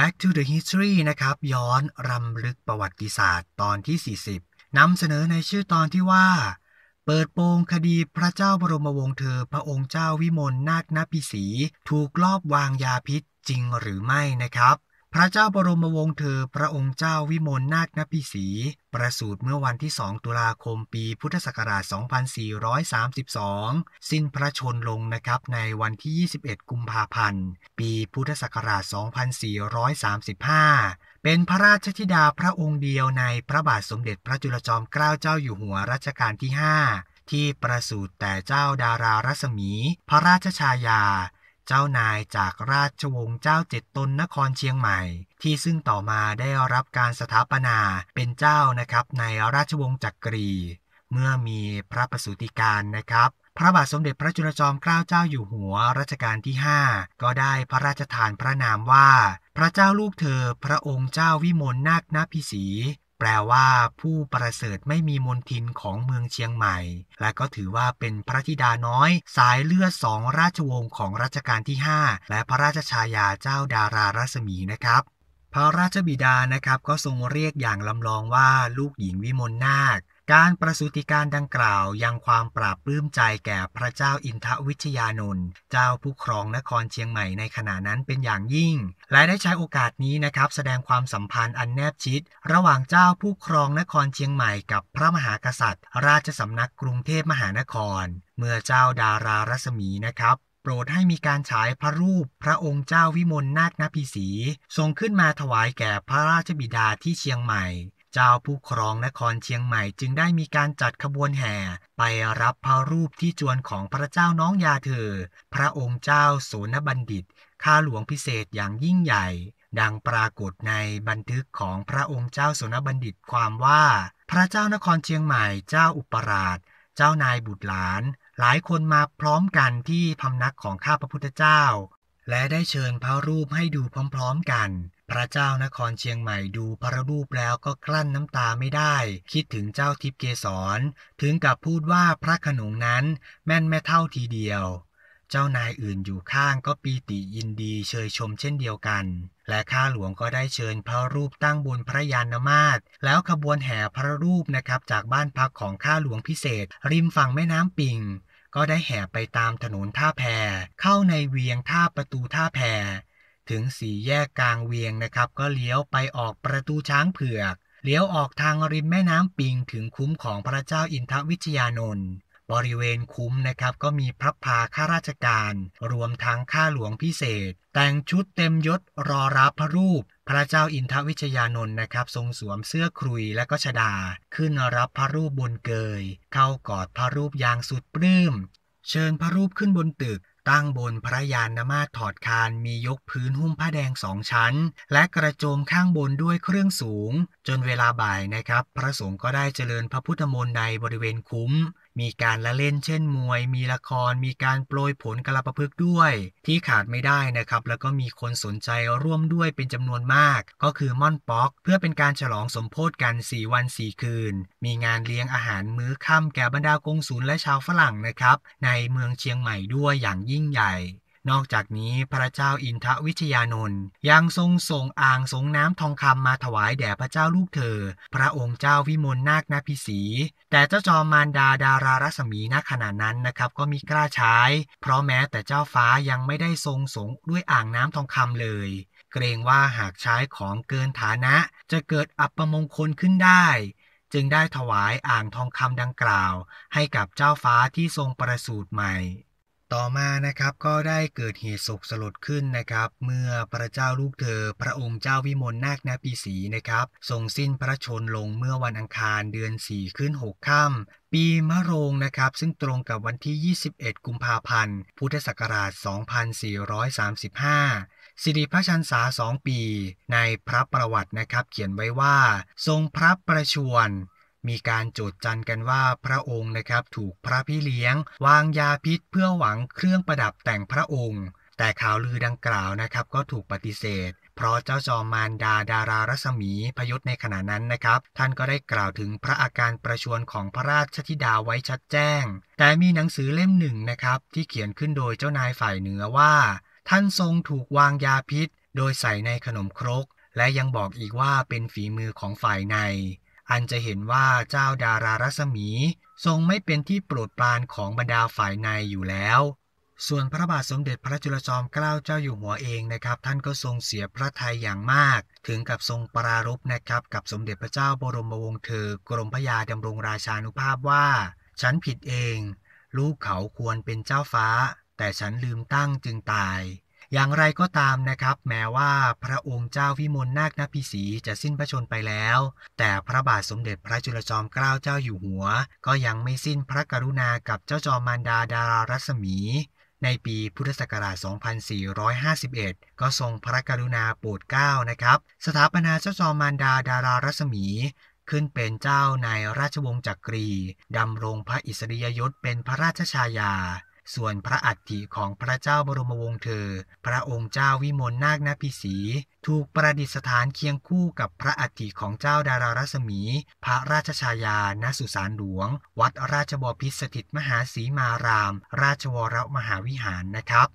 Back to the History นะครับ ย้อน รำลึกประวัติศาสตร์ตอนที่ 40นำเสนอในชื่อตอนที่ว่า เปิดโปงคดีพระเจ้าบรมวงศ์เธอพระองค์เจ้าวิมลนาคนพิสี ถูกลอบวางยาพิษจริงหรือไม่นะครับพระเจ้าบรมวงศ์เธอ พระองค์เจ้าวิมลนาคนพิสี ประสูติเมื่อวันที่ 2 ตุลาคม ปีพุทธศักราช 2432 สิ้นพระชนลงนะครับในวันที่ 21 กุมภาพันธ์ ปีพุทธศักราช 2435 เป็นพระราชธิดาพระองค์เดียวในพระบาทสมเด็จพระจุลจอมเกล้าเจ้าอยู่หัวรัชกาลที่ 5 ที่ประสูติแต่เจ้าดารารัศมี พระราชชายาเจ้านายจากราชวงศ์เจ้าเจ็ดตนนครเชียงใหม่ ที่ซึ่งต่อมาได้รับการสถาปนาเป็นเจ้านะครับในราชวงศ์จักกรี เมื่อมีพระประสูติการนะครับ พระบาทสมเด็จพระจุลจอมเกล้าเจ้าอยู่หัวรัชกาลที่ 5 ก็ได้พระราชทานพระนามว่า พระเจ้าลูกเธอพระองค์เจ้าวิมลนาคนาพิสีแปลว่าผู้ประเสริฐไม่มีมนทินของเมืองเชียงใหม่ และก็ถือว่าเป็นพระธิดาน้อย สายเลือดสองราชวงศ์ของรัชกาลที่ 5 และพระราชชายาเจ้าดารารัศมีนะครับ พระราชบิดานะครับ ก็ทรงเรียกอย่างลำลองว่าลูกหญิงวิมลนาคการประสูติการดังกล่าวยังความปราบปลื้มใจแก่พระเจ้าอินทวิชยานนท์เจ้าผู้ครองนครเชียงใหม่ในขณะนั้นเป็นอย่างยิ่ง และได้ใช้โอกาสนี้นะครับ แสดงความสัมพันธ์อันแนบชิด ระหว่างเจ้าผู้ครองนครเชียงใหม่กับพระมหากษัตริย์ ราชสำนักกรุงเทพมหานคร เมื่อเจ้าดารารัศมีนะครับ โปรดให้มีการฉายพระรูป พระองค์เจ้าวิมลนาคนาพีสีทรงขึ้นมาถวายแก่พระราชบิดาที่เชียงใหม่เจ้าผู้ครองนครเชียงใหม่จึงได้มีการจัดขบวนแห่ ไปรับพระรูปที่จวนของพระเจ้าน้องยาเธอ พระองค์เจ้าโสนบัณฑิตข้าหลวงพิเศษอย่างยิ่งใหญ่ ดังปรากฏในบันทึกของพระองค์เจ้าโสนบัณฑิตความว่า พระเจ้านครเชียงใหม่ เจ้าอุปราช เจ้านายบุตรหลาน หลายคนมาพร้อมกันที่พำนักของข้าพระพุทธเจ้าและได้เชิญพระรูปให้ดูพร้อมๆกัน พระเจ้านครเชียงใหม่ดูพระรูปแล้วก็กลั้นน้ำตาไม่ได้ คิดถึงเจ้าทิพเกศร ถึงกับพูดว่าพระขนงนั้นแม่นแม่เท่าทีเดียว เจ้านายอื่นอยู่ข้างก็ปีติยินดีเชยชมเช่นเดียวกัน และข้าหลวงก็ได้เชิญพระรูปตั้งบนพระยานนมาศ แล้วขบวนแห่พระรูปนะครับจากบ้านพักของข้าหลวงพิเศษ ริมฝั่งแม่น้ำปิงก็ได้แห่ไปตามถนนท่าแพ เข้าในเวียงท่าประตูท่าแพ ถึงสี่แยกกลางเวียงนะครับ ก็เลี้ยวไปออกประตูช้างเผือก เลี้ยวออกทางริมแม่น้ำปิงถึงคุ้มของพระเจ้าอินทวิชยานนท์บริเวณคุ้มนะครับก็มีพระพาข้าราชการ รวมทั้งข้าหลวงพิเศษ แต่งชุดเต็มยศรอรับพระรูป พระเจ้าอินทวิชยานนท์นะครับ ทรงสวมเสื้อครุยและก็ชดา ขึ้นรับพระรูปบนเกย เข้ากอดพระรูปอย่างสุดปลื้มเชิญพระรูปขึ้นบนตึก ตั้งบนพระยานนมาถอดคาน มียกพื้นหุ้มผ้าแดงสองชั้น และกระโจมข้างบนด้วยเครื่องสูง จนเวลาบ่ายนะครับ พระสงฆ์ก็ได้เจริญพระพุทธมนต์ในบริเวณคุ้มมีการละเล่นเช่นมวย มีละครมีการโปรยผลกระประพฤกด้วย ที่ขาดไม่ได้นะครับ แล้วก็มีคนสนใจร่วมด้วยเป็นจำนวนมาก ก็คือม่อนป๊อก เพื่อเป็นการฉลองสมโพธิกัน 4 วัน 4 คืน มีงานเลี้ยงอาหารมื้อค่ำแก่บรรดากงศูนย์และชาวฝรั่งนะครับ ในเมืองเชียงใหม่ด้วยอย่างยิ่งใหญ่นอกจากนี้พระเจ้าอินทวิชยานนท์ยังทรงส่งอ่างสงน้ำทองคำมาถวายแด่พระเจ้าลูกเธอ พระองค์เจ้าวิมลนาคนาพิสีแต่เจ้าจอมมารดาดารารัศมีณขณะนั้นนะครับก็มีกล้าใช้เพราะแม้แต่เจ้าฟ้ายังไม่ได้ทรงสงด้วยอ่างน้ำทองคำเลย เกรงว่าหากใช้ของเกินฐานะ จะเกิดอัปมงคลขึ้นได้ จึงได้ถวายอ่างทองคำดังกล่าว ให้กับเจ้าฟ้าที่ทรงประสูติใหม่ต่อมานะครับ ก็ได้เกิดเหตุโศกสลดขึ้นนะครับ เมื่อพระเจ้าลูกเธอพระองค์เจ้าวิมลนาคนาปีสีนะครับ ทรงสิ้นพระชนลงเมื่อวันอังคารเดือนสี่ขึ้นหกค่ำปีมะโรงนะครับ ซึ่งตรงกับวันที่ 21 กุมภาพันธ์ พุทธศักราช 2435 สิริพระชันษาสองปี ในพระประวัตินะครับ เขียนไว้ว่า ทรงพระประชวรมีการโจดจันกันว่าพระองค์นะครับถูกพระพี่เลี้ยง วางยาพิษ เพื่อหวังเครื่องประดับแต่งพระองค์ แต่ข่าวลือดังกล่าวนะครับก็ถูกปฏิเสธ เพราะเจ้าจอมมารดาดารารัศมีพยศในขณะนั้นนะครับท่านก็ได้กล่าวถึงพระอาการประชวนของพระราชธิดาไว้ชัดแจ้ง แต่มีหนังสือเล่มหนึ่งนะครับที่เขียนขึ้นโดยเจ้านายฝ่ายเหนือว่า ท่านทรงถูกวางยาพิษ โดยใส่ในขนมครก และยังบอกอีกว่าเป็นฝีมือของฝ่ายในอันจะเห็นว่าเจ้าดารารัศมีทรงไม่เป็นที่โปรดปรานของบรรดาฝ่ายในอยู่แล้ว ส่วนพระบาทสมเด็จพระจุลจอมเกล้าเจ้าอยู่หัวเองนะครับท่านก็ทรงเสียพระทัยอย่างมาก ถึงกับทรงปรารภนะครับกับสมเด็จพระเจ้าบรมวงศ์เธอกรมพระยาดำรงราชานุภาพว่า ฉันผิดเอง ลูกเขาควรเป็นเจ้าฟ้า แต่ฉันลืมตั้งจึงตายอย่างไรก็ตามนะครับแม้ว่าพระองค์เจ้าวิมลนาคนพิศีจะสิ้นพระชนไปแล้ว แต่พระบาทสมเด็จพระจุลจอมเกล้าเจ้าอยู่หัว ก็ยังไม่สิ้นพระกรุณากับเจ้าจอมมารดาดารารัศมี ในปีพุทธศักราช 2451 ก็ทรงพระกรุณาโปรดเกล้านะครับ สถาปนาเจ้า จอมมารดาดารารัศมีขึ้นเป็นเจ้าในราชวงศ์จักรีดำรงพระอิสริยยศเป็นพระราชชายาส่วนพระอัฐิของพระเจ้าบรมวงศ์เธอ พระองค์เจ้าวิมลนาคนาพิสี ถูกประดิษฐานเคียงคู่กับพระอัฐิของเจ้าดารารัศมี พระราชชายาณสุสานหลวง วัดราชบพิษสถิตมหาสีมาราม ราชวรมหาวิหารนะครับ